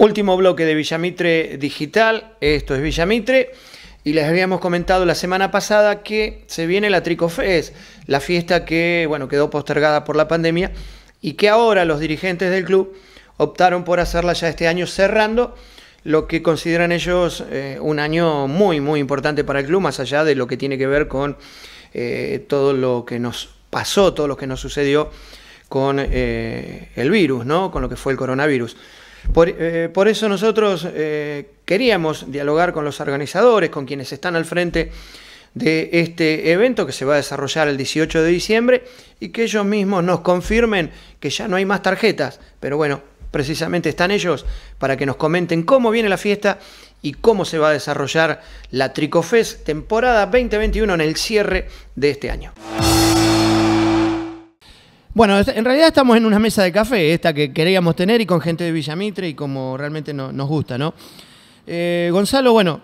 Último bloque de Villamitre Digital, esto es Villamitre, y les habíamos comentado la semana pasada que se viene la Tricofes, la fiesta que bueno, quedó postergada por la pandemia y que ahora los dirigentes del club optaron por hacerla ya este año cerrando lo que consideran ellos eh, un año muy muy importante para el club, más allá de lo que tiene que ver con eh, todo lo que nos pasó, todo lo que nos sucedió con eh, el virus, ¿no? con lo que fue el coronavirus. Eh, por, eso nosotros eh, queríamos dialogar con los organizadores, con quienes están al frente de este evento que se va a desarrollar el 18 de diciembre y que ellos mismos nos confirmen que ya no hay más tarjetas. Pero bueno, precisamente están ellos para que nos comenten cómo viene la fiesta y cómo se va a desarrollar la Tricofest temporada 2021 en el cierre de este año. Bueno, en realidad estamos en una mesa de café, esta que queríamos tener y con gente de Villamitre y como realmente nos gusta, ¿no? Eh, Gonzalo, bueno,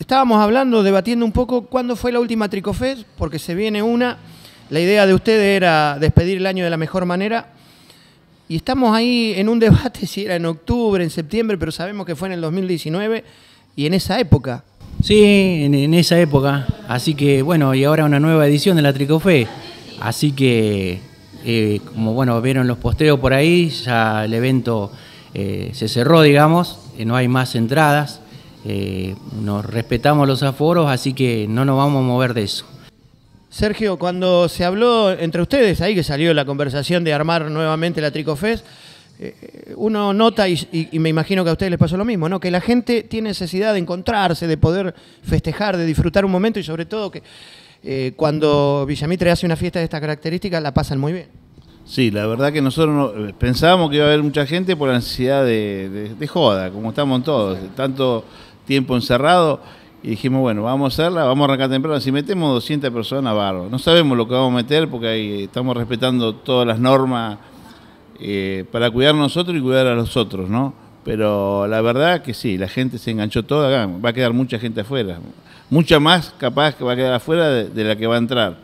estábamos hablando, debatiendo un poco cuándo fue la última Tricofé, porque se viene una. La idea de ustedes era despedir el año de la mejor manera. Y estamos ahí en un debate si era en octubre, en septiembre, pero sabemos que fue en el 2019 y en esa época. Sí, en, en esa época. Así que bueno, y ahora una nueva edición de la Tricofé. Así que eh, como bueno, vieron los posteos por ahí, ya el evento eh, se cerró, digamos, eh, no hay más entradas, nos respetamos los aforos, así que no nos vamos a mover de eso. Sergio, cuando se habló entre ustedes, ahí que salió la conversación de armar nuevamente la Tricofest, uno nota, y, me imagino que a ustedes les pasó lo mismo, ¿no? que la gente tiene necesidad de encontrarse, de poder festejar, de disfrutar un momento y sobre todo que cuando Villamitre hace una fiesta de estas características la pasan muy bien. Sí, la verdad que nosotros eh, pensábamos que iba a haber mucha gente por la ansiedad de, joda, como estamos todos, tanto tiempo encerrado. Y dijimos, bueno, vamos a hacerla, vamos a arrancar temprano. Si metemos 200 personas, barro. No sabemos lo que vamos a meter porque ahí eh, estamos respetando todas las normas eh, para cuidar nosotros y cuidar a los otros, ¿no? Pero la verdad que sí, la gente se enganchó toda. Va a quedar mucha gente afuera. Mucha más capaz que va a quedar afuera de la que va a entrar.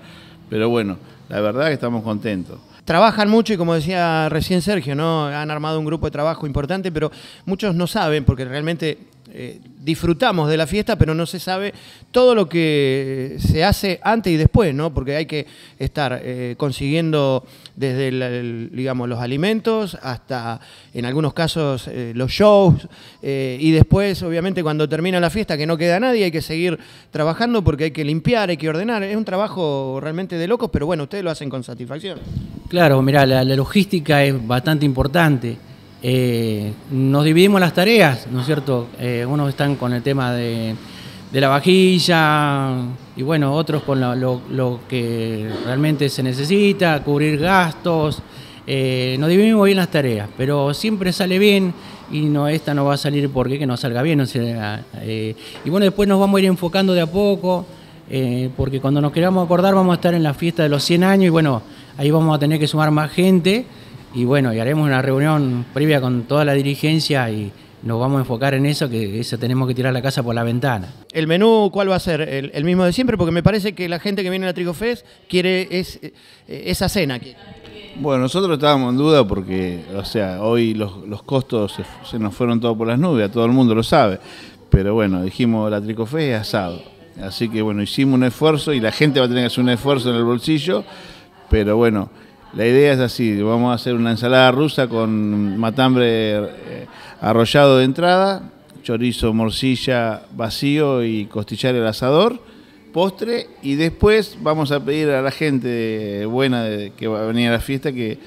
Pero bueno, la verdad que estamos contentos trabajan mucho y como decía recién Sergio, ¿no? Han armado un grupo de trabajo importante, pero muchos no saben, porque realmente eh, disfrutamos de la fiesta, pero no se sabe todo lo que se hace antes y después, ¿no? Porque hay que estar eh, consiguiendo desde digamos, los alimentos hasta, en algunos casos, eh, los shows, y después, obviamente, cuando termina la fiesta, que no queda nadie, hay que seguir trabajando porque hay que limpiar, hay que ordenar. Es un trabajo realmente de locos, pero bueno, ustedes lo hacen con satisfacción. Claro, mira, la logística es bastante importante. Eh, nos dividimos las tareas, ¿no es cierto? Eh, unos están con el tema de, la vajilla y bueno, otros con lo, que realmente se necesita, cubrir gastos. Eh, nos dividimos bien las tareas, pero siempre sale bien y no esta no va a salir porque que no salga bien. y bueno, después nos vamos a ir enfocando de a poco, porque cuando nos queramos acordar vamos a estar en la fiesta de los 100 años y bueno, ahí vamos a tener que sumar más gente y bueno, y haremos una reunión previa con toda la dirigencia y nos vamos a enfocar en eso, que eso tenemos que tirar la casa por la ventana. ¿El menú cuál va a ser? ¿El, mismo de siempre? Porque me parece que la gente que viene a la Trigofest quiere es, eh, esa cena. Bueno, nosotros estábamos en duda porque, o sea, hoy los, costos se, nos fueron todos por las nubes, todo el mundo lo sabe. Pero bueno, dijimos, la Trigofest es asado. Así que bueno, hicimos un esfuerzo y la gente va a tener que hacer un esfuerzo en el bolsillo, pero bueno la idea es así, vamos a hacer una ensalada rusa con matambre eh, arrollado de entrada, chorizo, morcilla vacío y costillar el asador, postre, y después vamos a pedir a la gente buena que va a venir a la fiesta que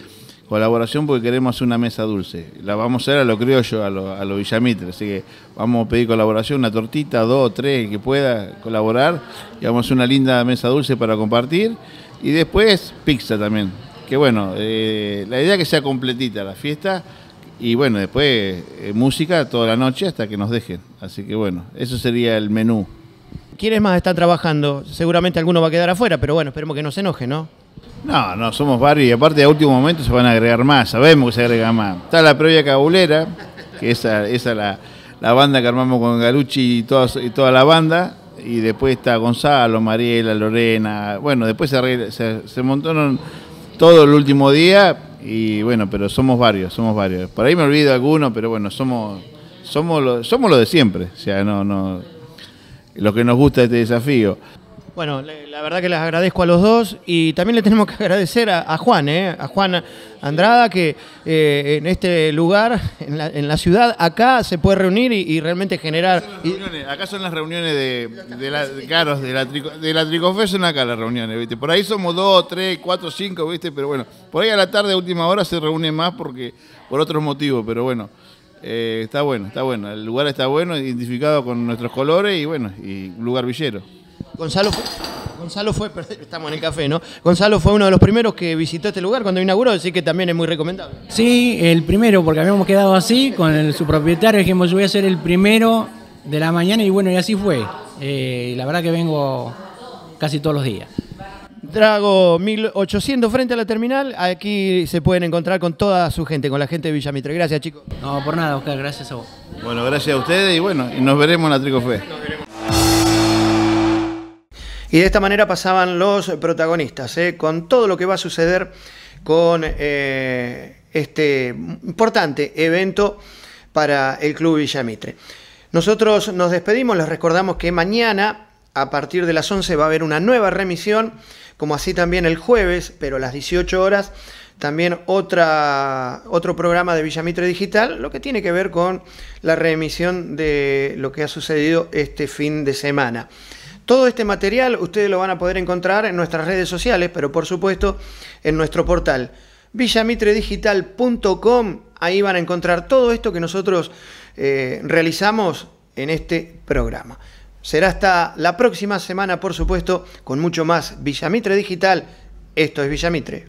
colaboración porque queremos una mesa dulce. La vamos a hacer a lo criollo, a lo, a lo Villamitre. Así que vamos a pedir colaboración, una tortita, dos, tres, que pueda colaborar. Y vamos a hacer una linda mesa dulce para compartir. Y después pizza también que bueno, eh, la idea es que sea completita la fiesta y bueno, después eh, música toda la noche hasta que nos dejen. Así que bueno, eso sería el menú. ¿Quiénes más están trabajando? Seguramente alguno va a quedar afuera, pero bueno, esperemos que no se enoje, ¿no? No, no, somos varios y aparte de último momento se van a agregar más, sabemos que se agrega más. Está la previa cabulera, que esa, esa la, la banda que armamos con Galucci y, toda la banda, y después está Gonzalo, Mariela, Lorena, bueno, después se montaron todo el último día y bueno, pero somos varios, somos varios. Por ahí me olvido alguno, pero bueno, somos somos lo, somos lo de siempre, o sea, no no lo que nos gusta este desafío. Bueno, la verdad que les agradezco a los dos y también le tenemos que agradecer a, Juan, eh, a Juan Andrada, que eh, en este lugar, en la, ciudad, acá se puede reunir y, realmente generar... Acá son las reuniones, de, la, de, de la, de son acá las reuniones, ¿viste? Por ahí somos dos, tres, cuatro, cinco, ¿viste? Pero bueno, por ahí a la tarde, a última hora, se reúne más porque por otros motivos, pero bueno. Eh, está bueno, está bueno. El lugar está bueno, identificado con nuestros colores y bueno, y lugar villero. Gonzalo fue, Gonzalo fue, estamos en el café, ¿no? Gonzalo fue uno de los primeros que visitó este lugar cuando inauguró, así que también es muy recomendable. Sí, el primero, porque habíamos quedado así con su propietario, dijimos yo voy a ser el primero de la mañana y bueno, y así fue. Eh, la verdad que vengo casi todos los días. Drago 1800 frente a la terminal. Aquí se pueden encontrar con toda su gente, con la gente de Mitre. Gracias, chicos. No, por nada, Oscar, gracias a vos. Bueno, gracias a ustedes y bueno, y nos veremos en la Tricofe. Y de esta manera pasaban los protagonistas, ¿eh? con todo lo que va a suceder con eh, este importante evento para el Club Villamitre. Nosotros nos despedimos, les recordamos que mañana a partir de las 11 va a haber una nueva remisión, como así también el jueves, pero a las 18 horas, también otra, otro programa de Villamitre Digital, lo que tiene que ver con la remisión de lo que ha sucedido este fin de semana. Todo este material ustedes lo van a poder encontrar en nuestras redes sociales, pero por supuesto en nuestro portal villamitredigital.com Ahí van a encontrar todo esto que nosotros eh, realizamos en este programa. Será hasta la próxima semana, por supuesto, con mucho más Villamitre Digital. Esto es Villamitre.